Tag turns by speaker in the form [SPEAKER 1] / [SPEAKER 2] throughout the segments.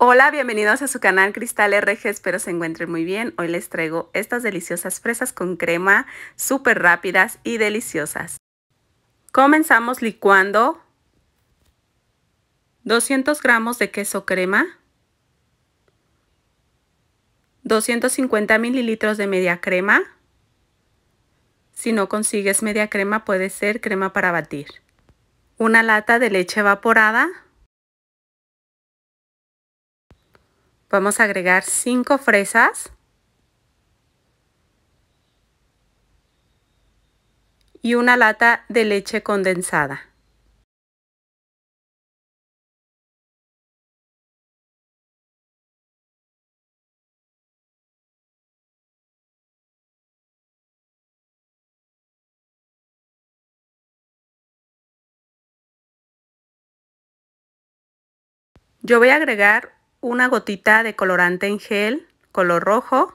[SPEAKER 1] Hola, bienvenidos a su canal Cristal RG, espero se encuentren muy bien. Hoy les traigo estas deliciosas fresas con crema, súper rápidas y deliciosas. Comenzamos licuando 200 gramos de queso crema, 250 mililitros de media crema. Si no consigues media crema, puede ser crema para batir. Una lata de leche evaporada, Vamos a agregar 5 fresas.
[SPEAKER 2] Y una lata de leche
[SPEAKER 3] condensada. Yo voy
[SPEAKER 2] a agregar una gotita de colorante en gel color rojo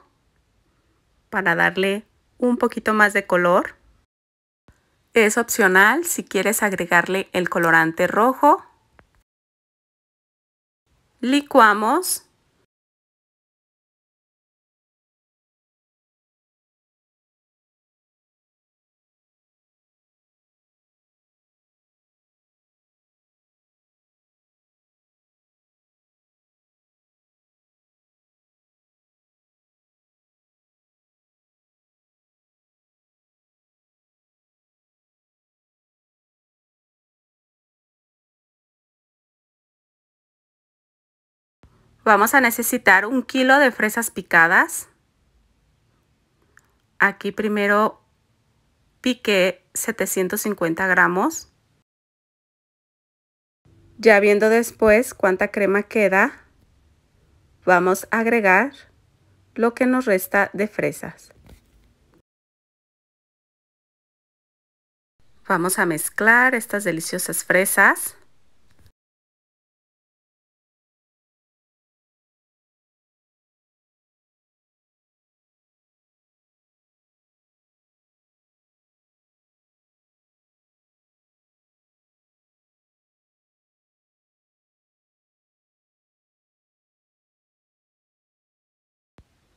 [SPEAKER 1] para darle un poquito más de color. Es opcional
[SPEAKER 2] si quieres agregarle el colorante rojo.
[SPEAKER 3] Licuamos Vamos a necesitar un kilo de fresas picadas.
[SPEAKER 1] Aquí primero piqué 750 gramos. Ya viendo después cuánta crema queda, vamos a agregar lo que nos resta de
[SPEAKER 2] fresas. Vamos a
[SPEAKER 3] mezclar estas deliciosas fresas.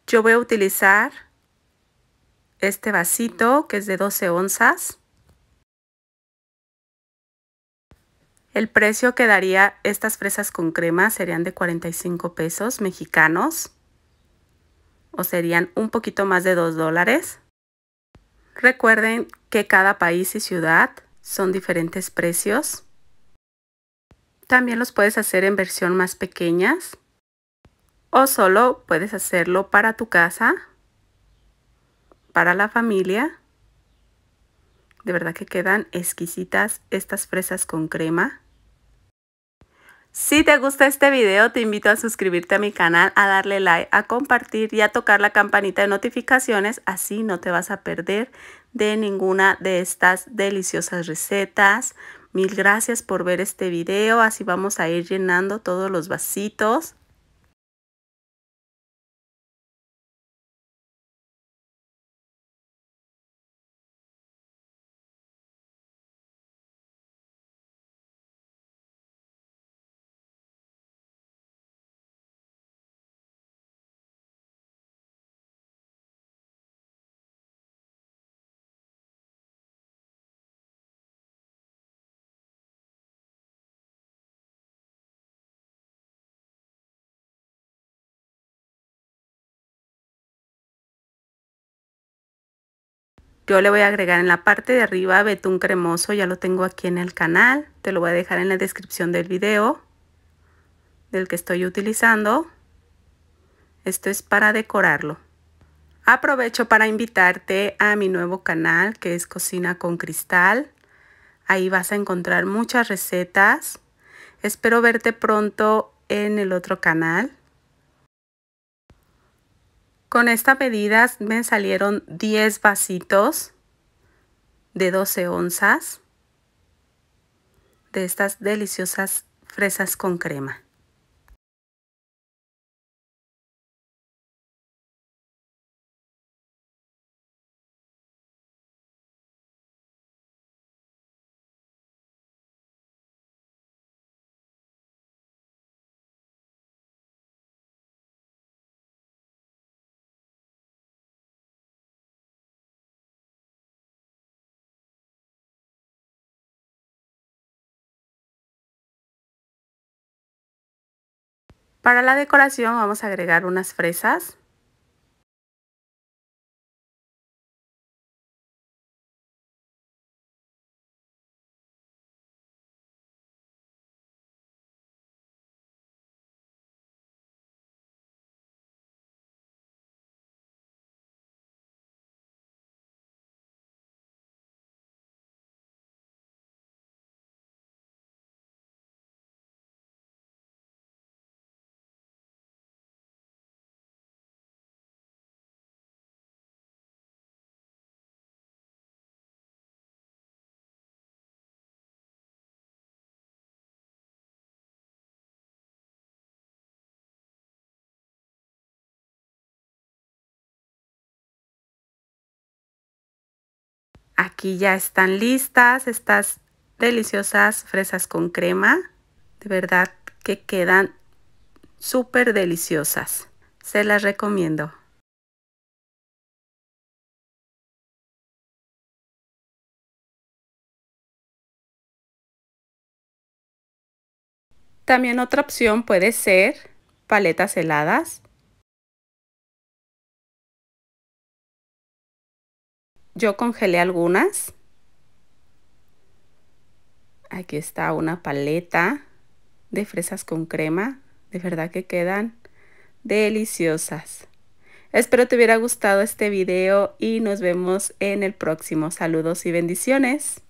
[SPEAKER 3] Yo voy a utilizar
[SPEAKER 2] este vasito que es de 12 onzas.
[SPEAKER 1] El precio que daría estas fresas con crema serían de 45 pesos mexicanos o serían un poquito más de 2 dólares. Recuerden que cada país y ciudad son diferentes precios. También los puedes hacer en versión más pequeñas o solo puedes hacerlo para tu casa, para la familia. De verdad que quedan exquisitas estas fresas con crema. Si te gusta este video, te invito a suscribirte a mi canal, a darle like, a compartir y a tocar la campanita de notificaciones. Así no te vas a perder de ninguna de estas deliciosas recetas. Mil gracias por ver este video. Así vamos a ir llenando todos los
[SPEAKER 3] vasitos. Yo le voy a agregar en la parte de arriba betún cremoso, ya lo
[SPEAKER 1] tengo aquí en el canal. Te lo voy a dejar en la descripción del video del que estoy utilizando. Esto es para decorarlo. Aprovecho para invitarte a mi nuevo canal que es Cocina con Cristal. Ahí vas a encontrar muchas recetas. Espero verte pronto en el otro canal. Con esta medida me salieron 10 vasitos de 12 onzas
[SPEAKER 2] de estas deliciosas fresas con crema.
[SPEAKER 3] Para la decoración vamos a agregar unas fresas. Aquí ya están listas estas
[SPEAKER 1] deliciosas fresas con crema. De verdad que quedan
[SPEAKER 3] súper deliciosas. Se las recomiendo. También otra opción puede ser
[SPEAKER 2] paletas heladas. Yo congelé algunas.
[SPEAKER 1] Aquí está una paleta de fresas con crema. De verdad que quedan deliciosas. Espero te hubiera gustado este
[SPEAKER 2] video y nos vemos en el próximo. Saludos y bendiciones.